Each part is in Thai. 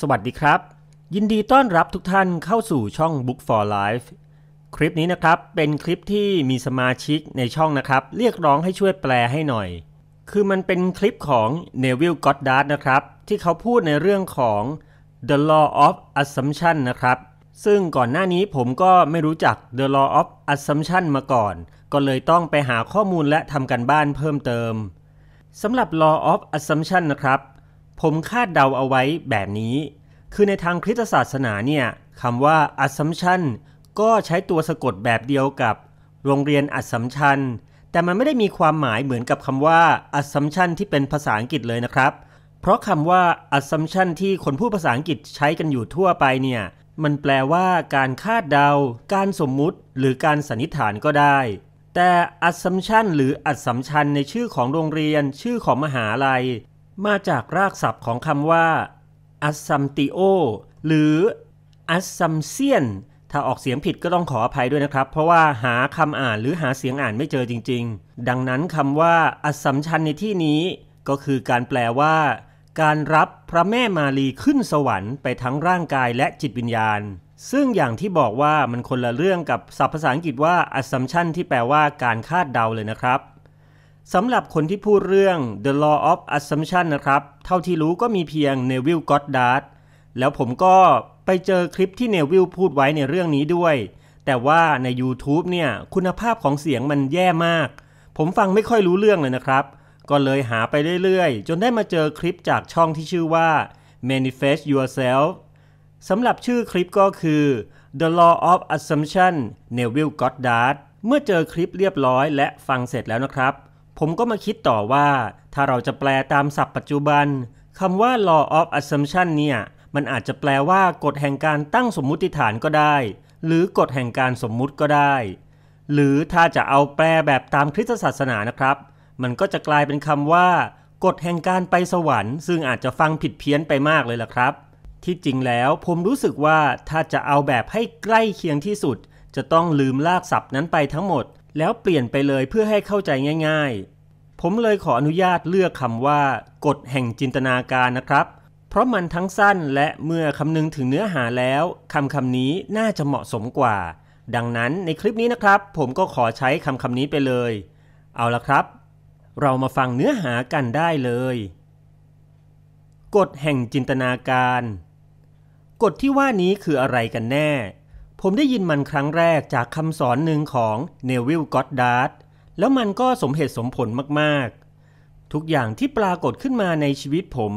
สวัสดีครับ ยินดีต้อนรับทุกท่านเข้าสู่ช่อง Book for Life คลิปนี้นะครับเป็นคลิปที่มีสมาชิกในช่องนะครับ เรียกร้องให้ช่วยแปลให้หน่อย คือมันเป็นคลิปของ Neville Goddard นะครับ ที่เขาพูดในเรื่องของ The Law of Assumption นะครับ ซึ่งก่อนหน้านี้ผมก็ไม่รู้จัก The Law of Assumption มาก่อน ก็เลยต้องไปหาข้อมูลและทำกันบ้านเพิ่มเติมสำหรับ Law of Assumption นะครับผมคาดเดาเอาไว้แบบนี้ คือในทางคริสตศาสนาเนี่ย คำว่า assumption ก็ใช้ตัวสะกดแบบเดียวกับ โรงเรียนอัสสัมชัญแต่มันไม่ได้มีความหมายเหมือนกับคำว่า assumption ที่เป็นภาษาอังกฤษเลยนะครับ เพราะคำว่า assumption ที่คนพูดภาษาอังกฤษใช้กันอยู่ทั่วไปเนี่ย มันแปลว่าการคาดเดา การสมมุติ หรือการสันนิษฐานก็ได้ แต่อัศสัมชันหรืออัสสัมชัน ในชื่อของโรงเรียนชื่อของมหาลัยมาจากรากศัพท์ของคำว่า a s a m t i o หรือ a s a m s t i o n ถ้าออกเสียงผิดก็ต้องขออภัยด้วยนะครับ เพราะว่าหาคำอ่านหรือหาเสียงอ่านไม่เจอจริงๆ ดังนั้นคำว่า a s a m c h i n ในที่นี้ก็คือการแปลว่าการรับพระแม่มารีขึ้นสวรรค์ไปทั้งร่างกายและจิตวิญญาณ ซึ่งอย่างที่บอกว่ามันคนละเรื่องกับศัพท์ภาษาอังกฤษว่า assumption ที่แปลว่าการคาดเดาเลยนะครับสำหรับคนที่พูดเรื่อง The Law of Assumption นะครับ เท่าที่รู้ก็มีเพียงเนวิลก็อดดาร์ดแล้วผมก็ไปเจอคลิปที่เนวิลพูดไว้ในเรื่องนี้ด้วย แต่ว่าใน YouTube เนี่ยคุณภาพของเสียงมันแย่มาก ผมฟังไม่ค่อยรู้เรื่องเลยนะครับ ก็เลยหาไปเรื่อยๆ จนได้มาเจอคลิปจากช่องที่ชื่อว่า Manifest Yourself สำหรับชื่อคลิปก็คือ The Law of Assumption Neville Goddard เมื่อเจอคลิปเรียบร้อย และฟังเสร็จแล้วนะครับผมก็มาคิดต่อว่า ถ้าเราจะแปลตามศัพท์ปัจจุบันคำว่า law of assumption เนี่ย มันอาจจะแปลว่ากฎแห่งการตั้งสมมุติฐานก็ได้ หรือกฎแห่งการสมมุติก็ได้ หรือถ้าจะเอาแปลแบบตามคริสตศาสนานะครับ มันก็จะกลายเป็นคำว่ากฎแห่งการไปสวรรค์ซึ่งอาจจะฟังผิดเพี้ยนไปมากเลยล่ะครับ ที่จริงแล้วผมรู้สึกว่าถ้าจะเอาแบบให้ใกล้เคียงที่สุด จะต้องลืมลากศัพท์นั้นไปทั้งหมดแล้วเปลี่ยนไปเลยเพื่อให้เข้าใจง่ายๆ ผมเลยขออนุญาตเลือกคำว่ากฎแห่งจินตนาการนะครับ เพราะมันทั้งสั้นและเมื่อคำนึงถึงเนื้อหาแล้วคำคำนี้น่าจะเหมาะสมกว่า ดังนั้นในคลิปนี้นะครับ ผมก็ขอใช้คำคำนี้ไปเลย เอาละครับ เรามาฟังเนื้อหากันได้เลย กฎแห่งจินตนาการ กฎที่ว่านี้คืออะไรกันแน่ผมได้ยินมันครั้งแรกจากคำสอนหนึ่งของเนวิลก็อดดาร์ดแล้วมันก็สมเหตุสมผลมากๆ ทุกอย่างที่ปรากฏขึ้นมาในชีวิตผม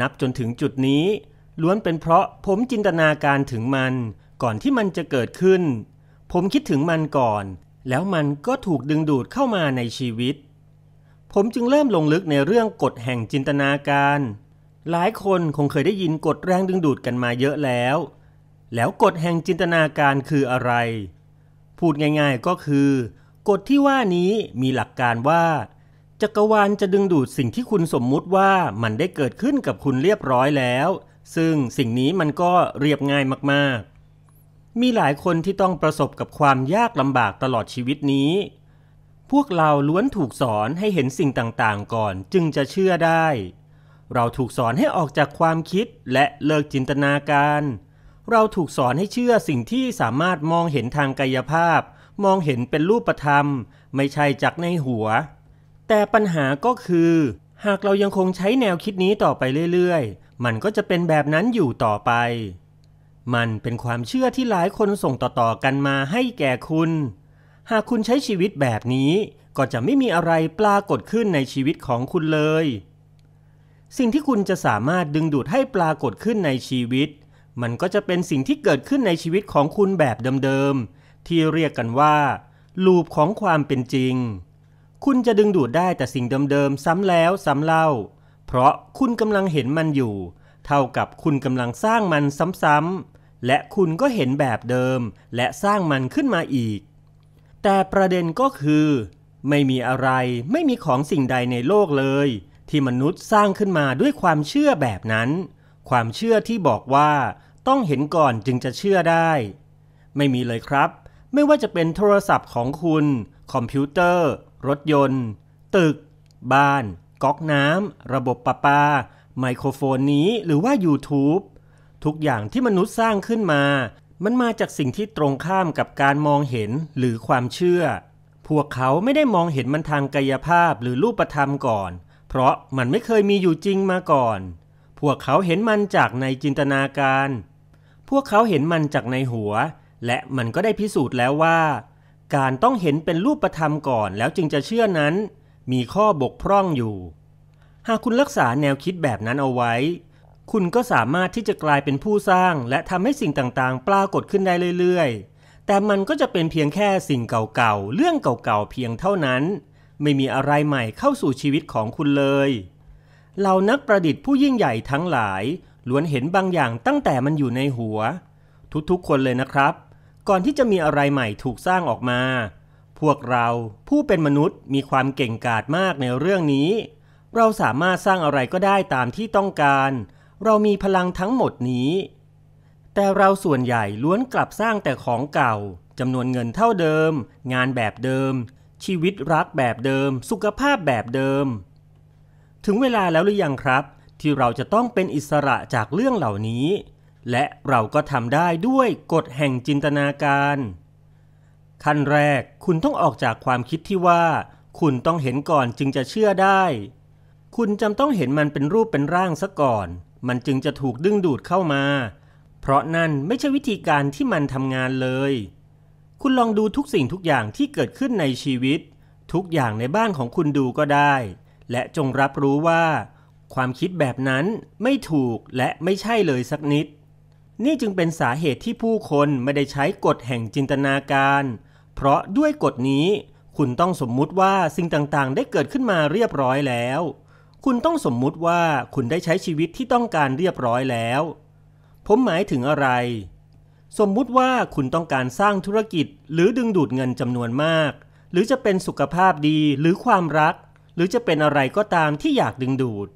นับจนถึงจุดนี้ ล้วนเป็นเพราะผมจินตนาการถึงมัน ก่อนที่มันจะเกิดขึ้น ผมคิดถึงมันก่อน แล้วมันก็ถูกดึงดูดเข้ามาในชีวิต ผมจึงเริ่มลงลึกในเรื่องกฎแห่งจินตนาการ หลายคนคงเคยได้ยินกฎแรงดึงดูดกันมาเยอะแล้วแล้วกฎแห่งจินตนาการคืออะไร พูดง่ายๆก็คือ กฎที่ว่านี้มีหลักการว่าจักรวาลจะดึงดูดสิ่งที่คุณสมมุติว่ามันได้เกิดขึ้นกับคุณเรียบร้อยแล้ว ซึ่งสิ่งนี้มันก็เรียบง่ายมากๆ มีหลายคนที่ต้องประสบกับความยากลำบากตลอดชีวิตนี้ พวกเราล้วนถูกสอนให้เห็นสิ่งต่างๆ ก่อนจึงจะเชื่อได้ เราถูกสอนให้ออกจากความคิดและเลิกจินตนาการเเราถูกสอนให้เชื่อสิ่งที่สามารถมองเห็นทางกายภาพ มองเห็นเป็นรูปธรรม ไม่ใช่จากในหัว แต่ปัญหาก็คือ หากเรายังคงใช้แนวคิดนี้ต่อไปเรื่อย ๆ มันก็จะเป็นแบบนั้นอยู่ต่อไป มันเป็นความเชื่อที่หลายคนส่งต่อๆกันมาให้แก่คุณ หากคุณใช้ชีวิตแบบนี้ก็จะไม่มีอะไรปรากฏขึ้นในชีวิตของคุณเลย สิ่งที่คุณจะสามารถดึงดูดให้ปรากฏขึ้นในชีวิตมันก็จะเป็นสิ่งที่เกิดขึ้นในชีวิตของคุณแบบเดิมๆ ที่เรียกกันว่า ลูปของความเป็นจริง คุณจะดึงดูดได้แต่สิ่งเดิมๆ ซ้ำแล้วซ้ำเล่า เพราะคุณกำลังเห็นมันอยู่ เท่ากับคุณกำลังสร้างมันซ้ำๆ และคุณก็เห็นแบบเดิมและสร้างมันขึ้นมาอีก แต่ประเด็นก็คือ ไม่มีอะไรไม่มีของสิ่งใดในโลกเลย ที่มนุษย์สร้างขึ้นมาด้วยความเชื่อแบบนั้น ความเชื่อที่บอกว่าต้องเห็นก่อนจึงจะเชื่อได้ ไม่มีเลยครับ ไม่ว่าจะเป็นโทรศัพท์ของคุณ คอมพิวเตอร์ รถยนต์ ตึก บ้าน ก๊อกน้ำ ระบบประปา ไมโครโฟนนี้ หรือว่า YouTube ทุกอย่างที่มนุษย์สร้างขึ้นมา มันมาจากสิ่งที่ตรงข้ามกับการมองเห็นหรือความเชื่อ พวกเขาไม่ได้มองเห็นมันทางกายภาพหรือรูปธรรมก่อน เพราะมันไม่เคยมีอยู่จริงมาก่อนพวกเขาเห็นมันจากในจินตนาการ พวกเขาเห็นมันจากในหัว และมันก็ได้พิสูจน์แล้วว่า การต้องเห็นเป็นรูปธรรมก่อนแล้วจึงจะเชื่อนั้น มีข้อบกพร่องอยู่ หากคุณรักษาแนวคิดแบบนั้นเอาไว้ คุณก็สามารถที่จะกลายเป็นผู้สร้างและทำให้สิ่งต่างๆ ปรากฏขึ้นได้เรื่อยๆ แต่มันก็จะเป็นเพียงแค่สิ่งเก่าๆ เรื่องเก่าๆ เพียงเท่านั้น ไม่มีอะไรใหม่เข้าสู่ชีวิตของคุณเลยเหล่านักประดิษฐ์ผู้ยิ่งใหญ่ทั้งหลายล้วนเห็นบางอย่างตั้งแต่มันอยู่ในหัว ทุกๆ คนเลยนะครับ ก่อนที่จะมีอะไรใหม่ถูกสร้างออกมา พวกเราผู้เป็นมนุษย์มีความเก่งกาจมากในเรื่องนี้ เราสามารถสร้างอะไรก็ได้ตามที่ต้องการ เรามีพลังทั้งหมดนี้ แต่เราส่วนใหญ่ล้วนกลับสร้างแต่ของเก่าจำนวนเงินเท่าเดิม งานแบบเดิม ชีวิตรักแบบเดิม สุขภาพแบบเดิมถึงเวลาแล้วหรือยังครับ ที่เราจะต้องเป็นอิสระจากเรื่องเหล่านี้ และเราก็ทำได้ด้วยกฎแห่งจินตนาการ ขั้นแรกคุณต้องออกจากความคิดที่ว่า คุณต้องเห็นก่อนจึงจะเชื่อได้ คุณจำต้องเห็นมันเป็นรูปเป็นร่างซะก่อน มันจึงจะถูกดึงดูดเข้ามา เพราะนั่นไม่ใช่วิธีการที่มันทำงานเลย คุณลองดูทุกสิ่งทุกอย่างที่เกิดขึ้นในชีวิต ทุกอย่างในบ้านของคุณดูก็ได้และจงรับรู้ว่า ความคิดแบบนั้นไม่ถูกและไม่ใช่เลยสักนิด นี่จึงเป็นสาเหตุที่ผู้คนไม่ได้ใช้กฎแห่งจินตนาการ เพราะด้วยกฎนี้ คุณต้องสมมุติว่า สิ่งต่าง ๆ ได้เกิดขึ้นมาเรียบร้อยแล้ว คุณต้องสมมุติว่าคุณได้ใช้ชีวิตที่ต้องการเรียบร้อยแล้ว ผมหมายถึงอะไร สมมุติว่าคุณต้องการสร้างธุรกิจ หรือดึงดูดเงินจำนวนมาก หรือจะเป็นสุขภาพดีหรือความรักหรือจะเป็นอะไรก็ตามที่อยากดึงดูด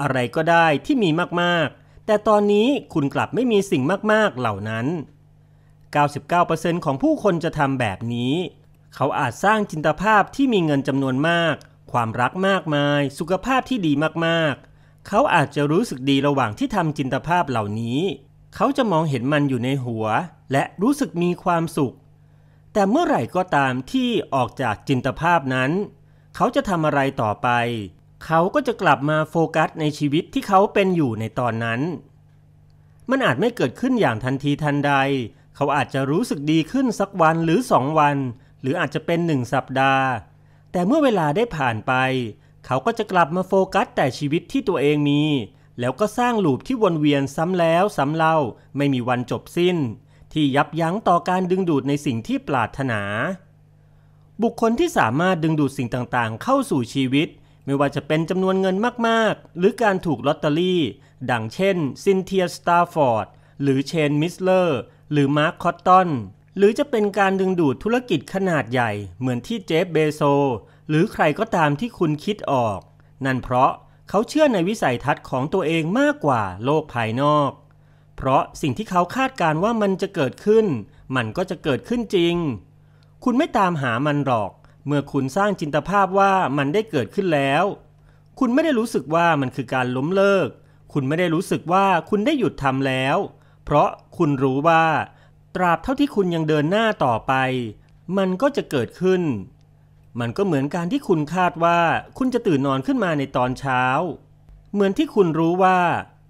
อะไรก็ได้ที่มีมากๆ แต่ตอนนี้คุณกลับไม่มีสิ่งมากๆเหล่านั้น 99%ของผู้คนจะทำแบบนี้ เขาอาจสร้างจินตภาพที่มีเงินจำนวนมาก ความรักมากมาย สุขภาพที่ดีมากๆ เขาอาจจะรู้สึกดีระหว่างที่ทำจินตภาพเหล่านี้ เขาจะมองเห็นมันอยู่ในหัว และรู้สึกมีความสุข แต่เมื่อไหร่ก็ตามที่ออกจากจินตภาพนั้นเขาจะทำอะไรต่อไป เขาก็จะกลับมาโฟกัสในชีวิตที่เขาเป็นอยู่ในตอนนั้น มันอาจไม่เกิดขึ้นอย่างทันทีทันใด เขาอาจจะรู้สึกดีขึ้นสักวันหรือสองวัน หรืออาจจะเป็นหนึ่งสัปดาห์ แต่เมื่อเวลาได้ผ่านไป เขาก็จะกลับมาโฟกัสแต่ชีวิตที่ตัวเองมี แล้วก็สร้างลูปที่วนเวียนซ้ำแล้วซ้ำเล่า ไม่มีวันจบสิ้น ที่ยับยั้งต่อการดึงดูดในสิ่งที่ปรารถนาบุคคลที่สามารถดึงดูดสิ่งต่างๆ เข้าสู่ชีวิต ไม่ว่าจะเป็นจำนวนเงินมากๆ หรือการถูกลอตเตอรี่ ดังเช่นซินเทียสตาร์ฟอร์ดหรือเชนมิสเลอร์หรือมาร์คคอตตันหรือจะเป็นการดึงดูดธุรกิจขนาดใหญ่เหมือนที่เจฟเบโซ หรือใครก็ตามที่คุณคิดออก นั่นเพราะเขาเชื่อในวิสัยทัศน์ของตัวเองมากกว่าโลกภายนอก เพราะสิ่งที่เขาคาดการว่ามันจะเกิดขึ้น มันก็จะเกิดขึ้นจริงคุณไม่ตามหามันหรอก เมื่อคุณสร้างจินตภาพว่ามันได้เกิดขึ้นแล้ว คุณไม่ได้รู้สึกว่ามันคือการล้มเลิก คุณไม่ได้รู้สึกว่าคุณได้หยุดทำแล้ว เพราะคุณรู้ว่า ตราบเท่าที่คุณยังเดินหน้าต่อไป มันก็จะเกิดขึ้น มันก็เหมือนการที่คุณคาดว่าคุณจะตื่นนอนขึ้นมาในตอนเช้า เหมือนที่คุณรู้ว่า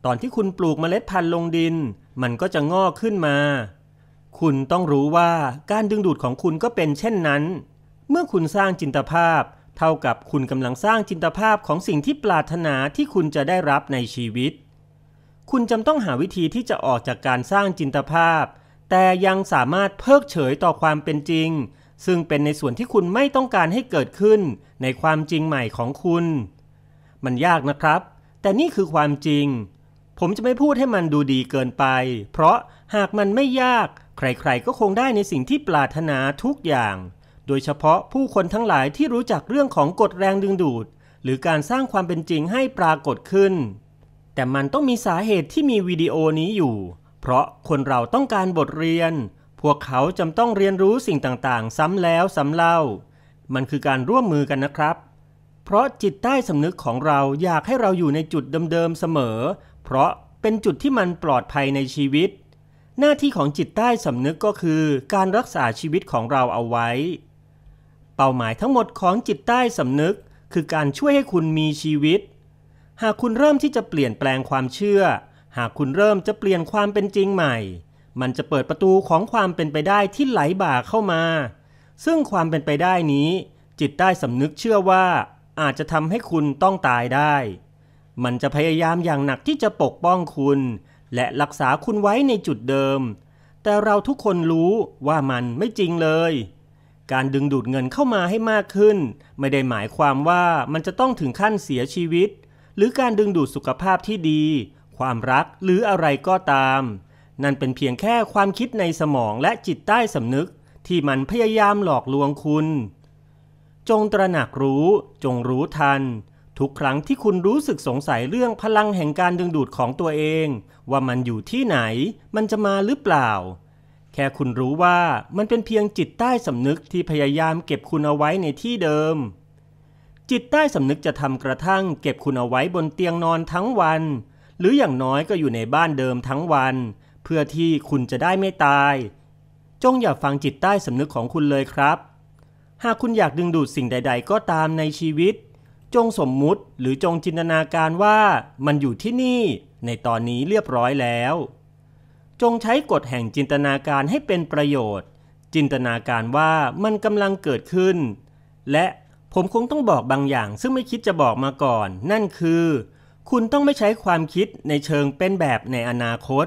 ตอนที่คุณปลูกเมล็ดพันธุ์ลงดิน มันก็จะงอกขึ้นมาคุณต้องรู้ว่าการดึงดูดของคุณก็เป็นเช่นนั้น เมื่อคุณสร้างจินตภาพ เท่ากับคุณกำลังสร้างจินตภาพของสิ่งที่ปรารถนาที่คุณจะได้รับในชีวิต คุณจำต้องหาวิธีที่จะออกจากการสร้างจินตภาพ แต่ยังสามารถเพิกเฉยต่อความเป็นจริง ซึ่งเป็นในส่วนที่คุณไม่ต้องการให้เกิดขึ้น ในความจริงใหม่ของคุณ มันยากนะครับ แต่นี่คือความจริง ผมจะไม่พูดให้มันดูดีเกินไป เพราะหากมันไม่ยากใครๆ ก็คงได้ในสิ่งที่ปรารถนาทุกอย่าง โดยเฉพาะผู้คนทั้งหลายที่รู้จักเรื่องของกฎแรงดึงดูด หรือการสร้างความเป็นจริงให้ปรากฏขึ้น แต่มันต้องมีสาเหตุที่มีวิดีโอนี้อยู่ เพราะคนเราต้องการบทเรียน พวกเขาจำต้องเรียนรู้สิ่งต่างๆ ซ้ำแล้วซ้ำเล่า มันคือการร่วมมือกันนะครับ เพราะจิตใต้สำนึกของเราอยากให้เราอยู่ในจุดเดิมๆ เสมอ เพราะเป็นจุดที่มันปลอดภัยในชีวิตหน้าที่ของจิตใต้สำนึกก็คือการรักษาชีวิตของเราเอาไว้ เป้าหมายทั้งหมดของจิตใต้สำนึกคือการช่วยให้คุณมีชีวิต หากคุณเริ่มที่จะเปลี่ยนแปลงความเชื่อ หากคุณเริ่มจะเปลี่ยนความเป็นจริงใหม่ มันจะเปิดประตูของความเป็นไปได้ที่ไหลบ่าเข้ามา ซึ่งความเป็นไปได้นี้จิตใต้สำนึกเชื่อว่าอาจจะทำให้คุณต้องตายได้ มันจะพยายามอย่างหนักที่จะปกป้องคุณและรักษาคุณไว้ในจุดเดิม แต่เราทุกคนรู้ว่ามันไม่จริงเลย การดึงดูดเงินเข้ามาให้มากขึ้น ไม่ได้หมายความว่ามันจะต้องถึงขั้นเสียชีวิต หรือการดึงดูดสุขภาพที่ดี ความรักหรืออะไรก็ตาม นั่นเป็นเพียงแค่ความคิดในสมองและจิตใต้สำนึกที่มันพยายามหลอกลวงคุณ จงตระหนักรู้ จงรู้ทันทุกครั้งที่คุณรู้สึกสงสัยเรื่องพลังแห่งการดึงดูดของตัวเอง ว่ามันอยู่ที่ไหนมันจะมาหรือเปล่า แค่คุณรู้ว่ามันเป็นเพียงจิตใต้สำนึกที่พยายามเก็บคุณเอาไว้ในที่เดิม จิตใต้สำนึกจะทำกระทั่ง เก็บคุณเอาไว้บนเตียงนอนทั้งวัน หรืออย่างน้อยก็อยู่ในบ้านเดิมทั้งวัน เพื่อที่คุณจะได้ไม่ตาย จงอย่าฟังจิตใต้สำนึกของคุณเลยครับ หากคุณอยากดึงดูดสิ่งใด ๆ ก็ตามในชีวิตจงสมมุติหรือจงจินตนาการว่ามันอยู่ที่นี่ ในตอนนี้เรียบร้อยแล้ว จงใช้กฎแห่งจินตนาการให้เป็นประโยชน์ จินตนาการว่ามันกำลังเกิดขึ้น และผมคงต้องบอกบางอย่างซึ่งไม่คิดจะบอกมาก่อน นั่นคือ คุณต้องไม่ใช้ความคิดในเชิงเป็นแบบในอนาคต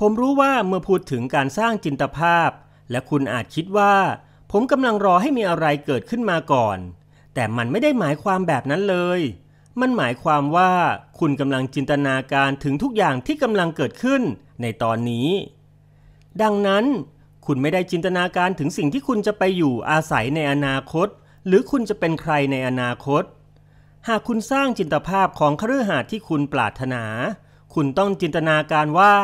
ผมรู้ว่าเมื่อพูดถึงการสร้างจินตภาพ และคุณอาจคิดว่า ผมกำลังรอให้มีอะไรเกิดขึ้นมาก่อนแต่มันไม่ได้หมายความแบบนั้นเลย มันหมายความว่าคุณกำลังจินตนาการถึงทุกอย่างที่กำลังเกิดขึ้นในตอนนี้ ดังนั้น คุณไม่ได้จินตนาการถึงสิ่งที่คุณจะไปอยู่อาศัยในอนาคต หรือคุณจะเป็นใครในอนาคต หากคุณสร้างจินตภาพของคฤหาสน์ที่คุณปรารถนา คุณต้องจินตนาการว่า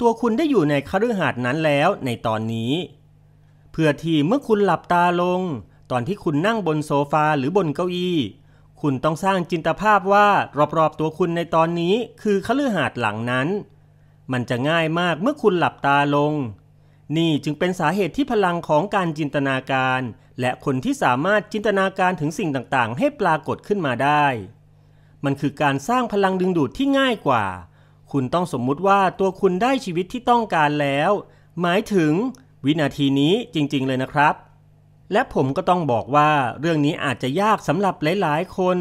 ตัวคุณได้อยู่ในคฤหาสน์นั้นแล้วในตอนนี้ เพื่อที่เมื่อคุณหลับตาลงตอนที่คุณนั่งบนโซฟาหรือบนเก้าอี้ คุณต้องสร้างจินตภาพว่ารอบๆตัวคุณในตอนนี้คือคฤหาสน์หลังนั้น มันจะง่ายมากเมื่อคุณหลับตาลง นี่จึงเป็นสาเหตุที่พลังของการจินตนาการ และคนที่สามารถจินตนาการถึงสิ่งต่างๆ ให้ปรากฏขึ้นมาได้ มันคือการสร้างพลังดึงดูดที่ง่ายกว่า คุณต้องสมมุติว่าตัวคุณได้ชีวิตที่ต้องการแล้ว หมายถึง วินาทีนี้จริงๆเลยนะครับและผมก็ต้องบอกว่าเรื่องนี้อาจจะยากสำหรับหลาย ๆ คน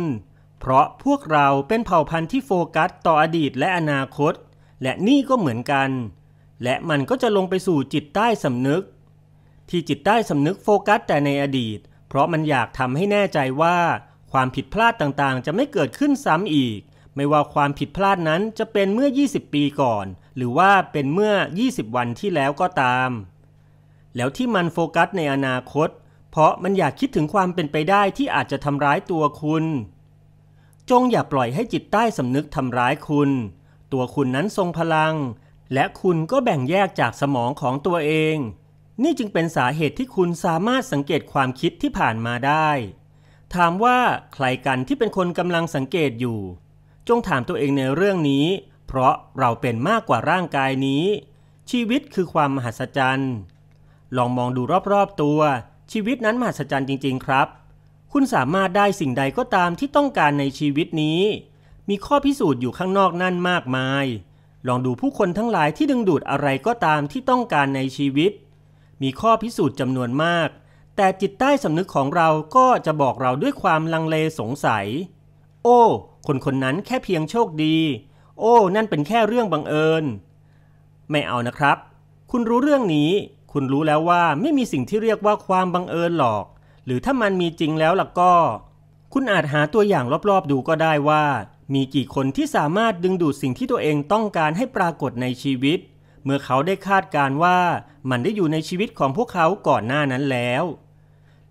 เพราะพวกเราเป็นเผ่าพันธุ์ที่โฟกัสต่ออดีตและอนาคต และนี่ก็เหมือนกัน และมันก็จะลงไปสู่จิตใต้สำนึก ที่จิตใต้สำนึกโฟกัสแต่ในอดีต เพราะมันอยากทำให้แน่ใจว่า ความผิดพลาดต่าง ๆ จะไม่เกิดขึ้นซ้ำอีก ไม่ว่าความผิดพลาดนั้นจะเป็นเมื่อ 20 ปีก่อน หรือว่าเป็นเมื่อ 20 วันที่แล้วก็ตาม แล้วที่มันโฟกัสในอนาคตเเพราะมันอยากคิดถึงความเป็นไปได้ที่อาจจะทำร้ายตัวคุณ จงอย่าปล่อยให้จิตใต้สำนึกทำร้ายคุณ ตัวคุณนั้นทรงพลัง และคุณก็แบ่งแยกจากสมองของตัวเอง นี่จึงเป็นสาเหตุที่คุณสามารถสังเกตความคิดที่ผ่านมาได้ ถามว่าใครกันที่เป็นคนกำลังสังเกตอยู่ จงถามตัวเองในเรื่องนี้ เพราะเราเป็นมากกว่าร่างกายนี้ ชีวิตคือความมหัศจรรย์ ลองมองดูรอบๆตัวชีวิตนั้นมหัศจรรย์จริงๆ ครับ คุณสามารถได้สิ่งใดก็ตามที่ต้องการในชีวิตนี้ มีข้อพิสูจน์อยู่ข้างนอกนั่นมากมาย ลองดูผู้คนทั้งหลายที่ดึงดูดอะไรก็ตามที่ต้องการในชีวิต มีข้อพิสูจน์จำนวนมาก แต่จิตใต้สำนึกของเราก็จะบอกเราด้วยความลังเลสงสัย โอ้ คนคนนั้นแค่เพียงโชคดี โอ้ นั่นเป็นแค่เรื่องบังเอิญ ไม่เอานะครับ คุณรู้เรื่องนี้คุณรู้แล้วว่าไม่มีสิ่งที่เรียกว่าความบังเอิญหรอก หรือถ้ามันมีจริงแล้วล่ะก็ คุณอาจหาตัวอย่างรอบๆดูก็ได้ว่า มีกี่คนที่สามารถดึงดูดสิ่งที่ตัวเองต้องการให้ปรากฏในชีวิต เมื่อเขาได้คาดการว่า มันได้อยู่ในชีวิตของพวกเขาก่อนหน้านั้นแล้ว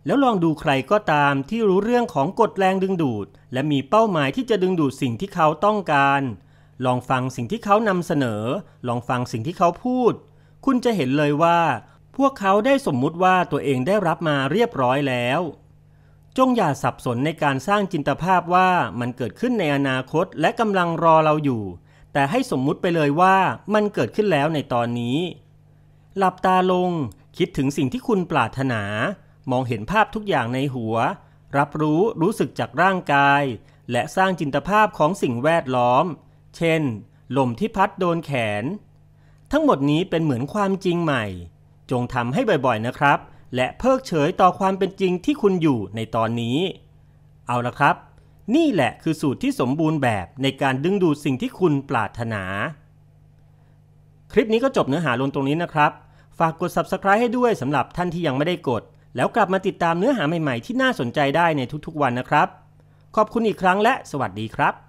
แล้วลองดูใครก็ตามที่รู้เรื่องของกฎแรงดึงดูด และมีเป้าหมายที่จะดึงดูดสิ่งที่เขาต้องการ ลองฟังสิ่งที่เขานำเสนอ ลองฟังสิ่งที่เขาพูดคุณจะเห็นเลยว่า พวกเขาได้สมมุติว่าตัวเองได้รับมาเรียบร้อยแล้ว จงอย่าสับสนในการสร้างจินตภาพว่ามันเกิดขึ้นในอนาคตและกำลังรอเราอยู่ แต่ให้สมมุติไปเลยว่ามันเกิดขึ้นแล้วในตอนนี้ หลับตาลงคิดถึงสิ่งที่คุณปรารถนา มองเห็นภาพทุกอย่างในหัว รับรู้รู้สึกจากร่างกาย และสร้างจินตภาพของสิ่งแวดล้อม เช่นลมที่พัดโดนแขนทั้งหมดนี้เป็นเหมือนความจริงใหม่ จงทำให้บ่อยๆนะครับ และเพิกเฉยต่อความเป็นจริงที่คุณอยู่ในตอนนี้ เอาละครับ นี่แหละคือสูตรที่สมบูรณ์แบบในการดึงดูดสิ่งที่คุณปรารถนา คลิปนี้ก็จบเนื้อหาลงตรงนี้นะครับ ฝากกด subscribe ให้ด้วยสำหรับท่านที่ยังไม่ได้กด แล้วกลับมาติดตามเนื้อหาใหม่ ๆที่น่าสนใจได้ในทุก ๆวันนะครับ ขอบคุณอีกครั้งและสวัสดีครับ